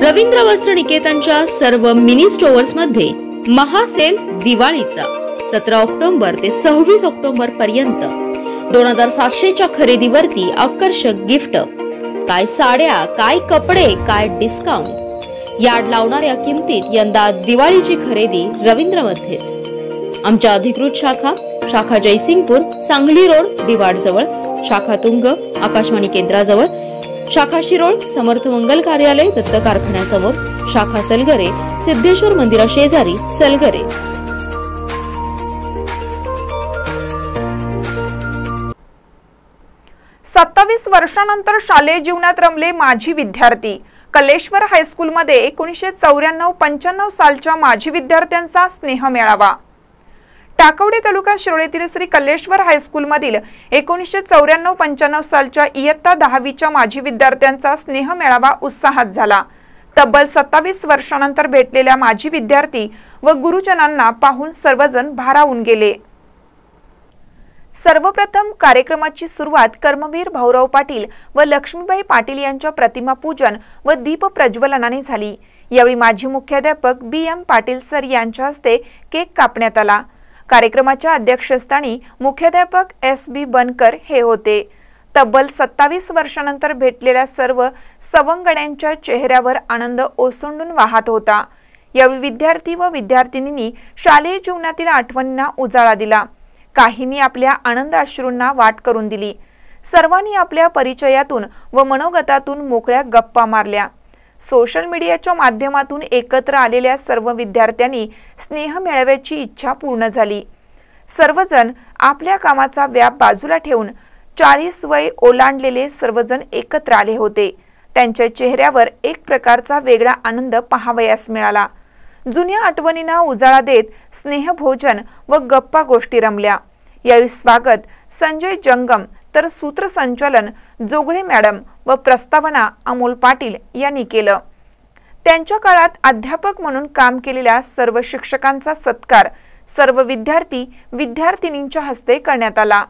रवींद्र वस्त्र निकेतनच्या सर्व mini stores मध्ये महासेल दिवाळीचा सतरा ऑक्टोबर ते सव्वीस ऑक्टोबर पर्यंत दोन हजार सातशेच्या खरेदीवरती आकर्षक गिफ्ट काय साड्या काय कपडे काय डिस्काउंट याड लावणाऱ्या किमतीत यंदा दिवाळीची खरेदी रवींद्र मध्येच आमच्या अधिकृत शाखा शाखा जयसिंगपूर सांगली रोड दिवाड जवळ शाखा तुंग आकाशवाणी केंद्राजवळ शाखा शिरोळ समर्थ मंगल कार्यालय दत्त कारखान्यासमोर शाखा सलगरे सिद्धेश्वर मंदिरा शेजारी सलगरे सत्तावीस वर्षानंतर शालेय जीवनात रमले माझी विद्यार्थी कलेश्वर हायस्कूलमध्ये एकोणीसशे चौऱ्याण्णव पंच्याण्णव सालच्या माजी विद्यार्थ्यांचा स्नेह मेळावा टाकवडे तालुका शिरोळेतील श्री कल्लेश्वर हायस्कूलमधील एकोणीसशे चौऱ्याण्णव पंच्याण्णव सालच्या इयत्ता दहावीच्या माजी विद्यार्थ्यांचा स्नेह मेळावा उत्साहात झाला तब्बल सत्तावीस वर्षानंतर भेटलेल्या माजी विद्यार्थी व गुरुजनांना पाहून सर्वजण भारावून गेले सर्वप्रथम कार्यक्रमाची सुरुवात कर्मवीर भाऊराव पाटील व लक्ष्मीबाई पाटील यांच्या प्रतिमा पूजन व दीप प्रज्वलनाने झाली यावेळी माजी मुख्याध्यापक बी एम पाटील सर यांच्या हस्ते केक कापण्यात आला कार्यक्रमाच्या अध्यक्षस्थानी मुख्याध्यापक एस बी बनकर हे होते तब्बल सत्तावीस वर्षानंतर भेटलेल्या सर्व सवंगड्यांच्या चेहऱ्यावर आनंद ओसंडून वाहत होता यावेळी विद्यार्थी व विद्यार्थिनींनी शालेय जीवनातील आठवणींना उजाळा दिला काहींनी आपल्या आनंद अश्रूंना वाट करून दिली सर्वांनी आपल्या परिचयातून व मनोगतातून मोकळ्या गप्पा मारल्या सोशल मीडियाच्या माध्यमातून एकत्र आलेल्या सर्व विद्यार्थ्यांनी स्नेह मेळाव्याची इच्छा पूर्ण झाली सर्वजण आपल्या कामाचा व्याप बाजूला ठेवून चाळीस वय ओलांडलेले सर्वजण एकत्र आले होते त्यांच्या चेहऱ्यावर एक प्रकारचा वेगळा आनंद पहावयास मिळाला जुन्या आठवणींना उजाळा देत स्नेहभोजन व गप्पा गोष्टी रमल्या यावेळी स्वागत संजय जंगम तर सूत्रसंचालन जोगळे मॅडम व प्रस्तावना अमोल पाटील यांनी केलं त्यांच्या काळात अध्यापक म्हणून काम केलेल्या सर्व शिक्षकांचा सत्कार सर्व विद्यार्थी विद्यार्थिनींच्या हस्ते करण्यात आला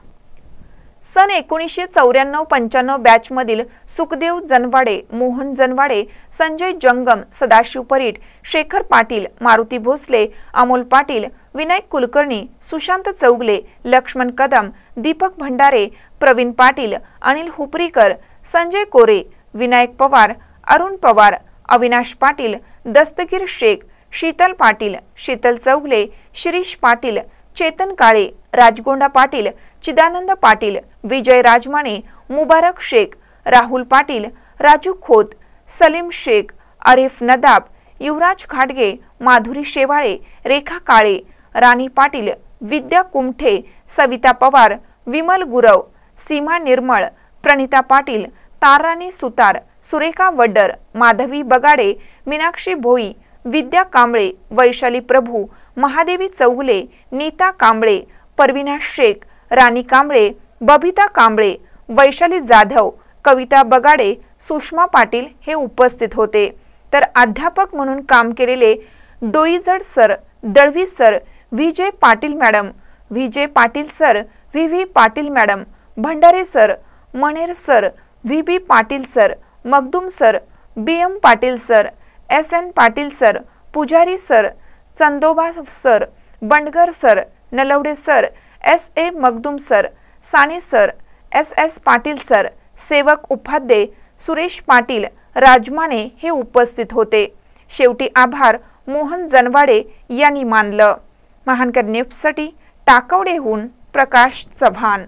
सन एकोणीसशे चौऱ्याण्णव पंच्याण्णव बॅचमधील सुखदेव जनवाडे मोहन जनवाडे संजय जंगम सदाशिव परीट शेखर पाटील मारुती भोसले अमोल पाटील विनायक कुलकर्णी सुशांत चौगले लक्ष्मण कदम दीपक भंडारे प्रवीण पाटील अनिल हुपरीकर संजय कोरे विनायक पवार अरुण पवार अविनाश पाटील दस्तगीर शेख शीतल पाटील शीतल चौगले शिरीष पाटील चेतन काळे राजगोंडा पाटील चिदानंद पाटील विजय राजमाने मुबारक शेख राहुल पाटील राजू खोत सलीम शेख आरिफ नदाब युवराज खाडगे माधुरी शेवाळे रेखा काळे राणी पाटील विद्या कुमठे सविता पवार विमल गुरव सीमा निर्मळ प्रणिता पाटील ताराणी सुतार सुरेखा वड्डर माधवी बगाडे मीनाक्षी भोई विद्या कांबळे वैशाली प्रभू महादेवी चौगुले नीता कांबळे परविना शेख राणी कांबळे बबिता कांबळे वैशाली जाधव कविता बगाडे सुषमा पाटील हे उपस्थित होते तर अध्यापक म्हणून काम केलेले Doijad sir Dalvi sir V J Patil madam Vijay Patil sir V V Patil madam Bhandare sir Maner sir V B Patil sir Magdum sir B M Patil sir S N Patil sir Pujari sir Chandoba sir Bandgar sir Nalawade sir S A Magdum sir Sane sir S S Patil sir सेवक उपाध्ये सुरेश पाटील राजमाने हे उपस्थित होते शेवटी आभार मोहन जनवाडे यांनी मानलं महानकर नेफ्टसाठी टाकवडेहून प्रकाश चव्हाण